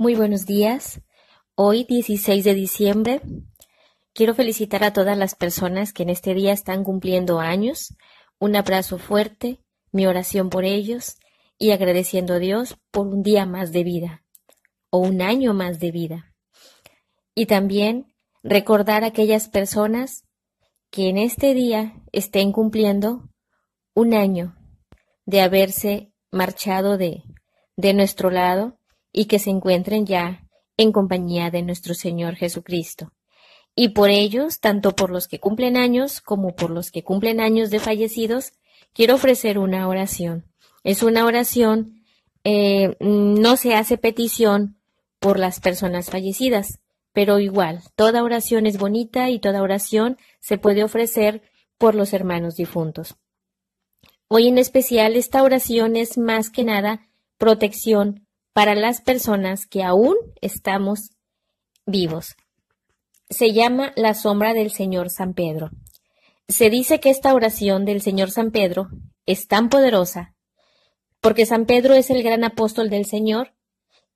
Muy buenos días. Hoy, 16 de diciembre, quiero felicitar a todas las personas que en este día están cumpliendo años. Un abrazo fuerte, mi oración por ellos y agradeciendo a Dios por un día más de vida o un año más de vida. Y también recordar a aquellas personas que en este día estén cumpliendo un año de haberse marchado de, de nuestro lado y que se encuentren ya en compañía de nuestro Señor Jesucristo. Y por ellos, tanto por los que cumplen años como por los que cumplen años de fallecidos, quiero ofrecer una oración. Es una oración, eh, no se hace petición por las personas fallecidas, pero igual, toda oración es bonita y toda oración se puede ofrecer por los hermanos difuntos. Hoy en especial esta oración es más que nada protección para las personas que aún estamos vivos. Se llama la sombra del Señor San Pedro. Se dice que esta oración del Señor San Pedro es tan poderosa porque San Pedro es el gran apóstol del Señor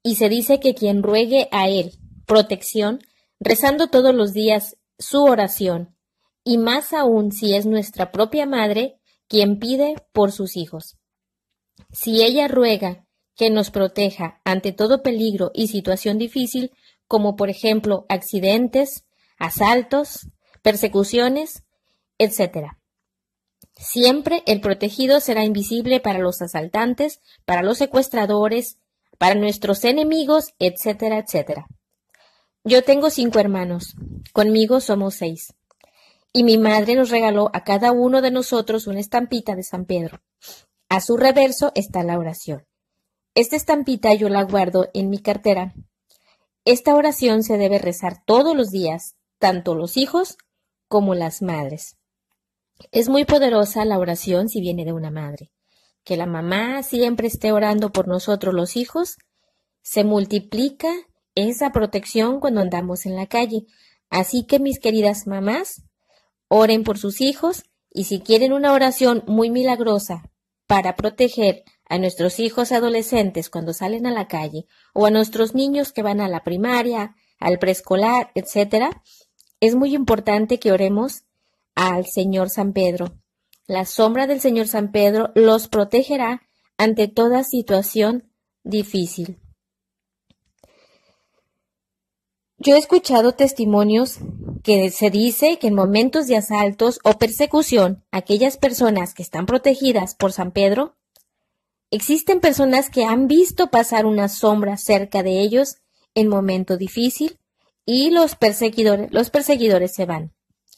y se dice que quien ruegue a él protección, rezando todos los días su oración, y más aún si es nuestra propia madre quien pide por sus hijos. Si ella ruega que nos proteja ante todo peligro y situación difícil, como por ejemplo accidentes, asaltos, persecuciones, etc. Siempre el protegido será invisible para los asaltantes, para los secuestradores, para nuestros enemigos, etcétera, etcétera. Yo tengo cinco hermanos, conmigo somos seis. Y mi madre nos regaló a cada uno de nosotros una estampita de San Pedro. A su reverso está la oración. Esta estampita yo la guardo en mi cartera. Esta oración se debe rezar todos los días, tanto los hijos como las madres. Es muy poderosa la oración si viene de una madre. Que la mamá siempre esté orando por nosotros los hijos, se multiplica esa protección cuando andamos en la calle. Así que mis queridas mamás, oren por sus hijos y si quieren una oración muy milagrosa para proteger a nuestros hijos adolescentes cuando salen a la calle o a nuestros niños que van a la primaria, al preescolar, etcétera, es muy importante que oremos al Señor San Pedro. La sombra del Señor San Pedro los protegerá ante toda situación difícil. Yo he escuchado testimonios que se dice que en momentos de asaltos o persecución, aquellas personas que están protegidas por San Pedro, existen personas que han visto pasar una sombra cerca de ellos en momento difícil y los perseguidores, los perseguidores se van.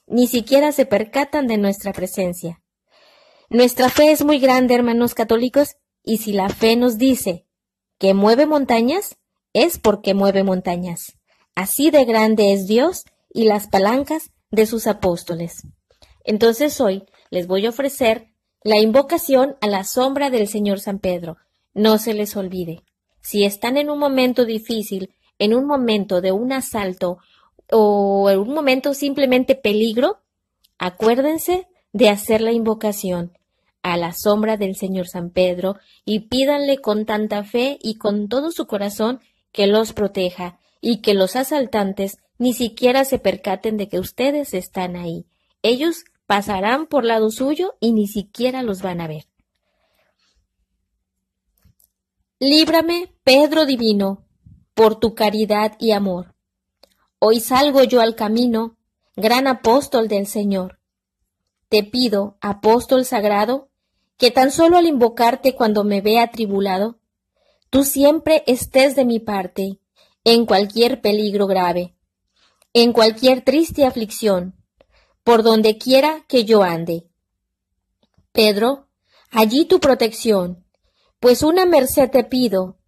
Ni siquiera se percatan de nuestra presencia. Nuestra fe es muy grande, hermanos católicos, y si la fe nos dice que mueve montañas, es porque mueve montañas. Así de grande es Dios y las palancas de sus apóstoles. Entonces hoy les voy a ofrecer la invocación a la sombra del Señor San Pedro. No se les olvide. Si están en un momento difícil, en un momento de un asalto o en un momento simplemente peligro, acuérdense de hacer la invocación a la sombra del Señor San Pedro y pídanle con tanta fe y con todo su corazón que los proteja y que los asaltantes ni siquiera se percaten de que ustedes están ahí. Ellos pasarán por lado suyo y ni siquiera los van a ver. Líbrame, Pedro Divino, por tu caridad y amor. Hoy salgo yo al camino, gran apóstol del Señor. Te pido, apóstol sagrado, que tan solo al invocarte cuando me vea atribulado, tú siempre estés de mi parte, en cualquier peligro grave en cualquier triste aflicción, por donde quiera que yo ande. Pedro, allí tu protección, pues una merced te pido,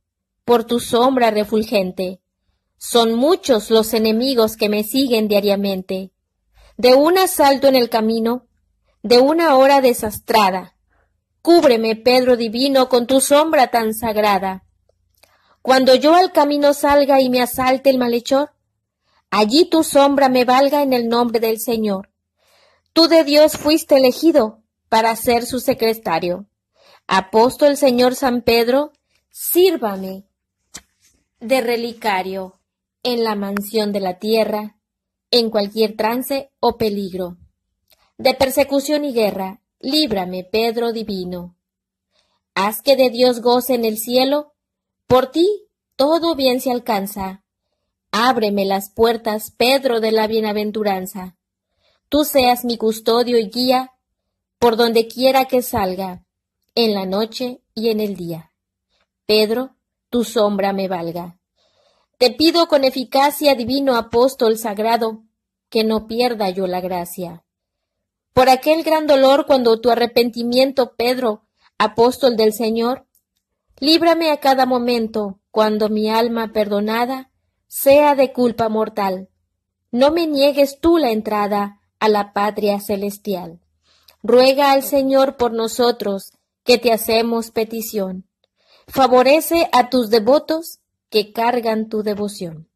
por tu sombra refulgente. Son muchos los enemigos que me siguen diariamente. De un asalto en el camino, de una hora desastrada. Cúbreme, Pedro divino, con tu sombra tan sagrada. Cuando yo al camino salga y me asalte el malhechor, Allí tu sombra me valga en el nombre del Señor. Tú de Dios fuiste elegido para ser su secretario. Apóstol Señor San Pedro, sírvame de relicario en la mansión de la tierra, en cualquier trance o peligro. De persecución y guerra, líbrame, Pedro divino. Haz que de Dios goce en el cielo, por ti todo bien se alcanza, Ábreme las puertas, Pedro de la bienaventuranza. Tú seas mi custodio y guía por donde quiera que salga, en la noche y en el día. Pedro, tu sombra me valga. Te pido con eficacia, divino apóstol sagrado, que no pierda yo la gracia. Por aquel gran dolor cuando tu arrepentimiento, Pedro, apóstol del Señor, líbrame a cada momento, cuando mi alma perdonada sea de culpa mortal. No me niegues tú la entrada a la patria celestial. Ruega al Señor por nosotros, que te hacemos petición. Favorece a tus devotos que cargan tu devoción.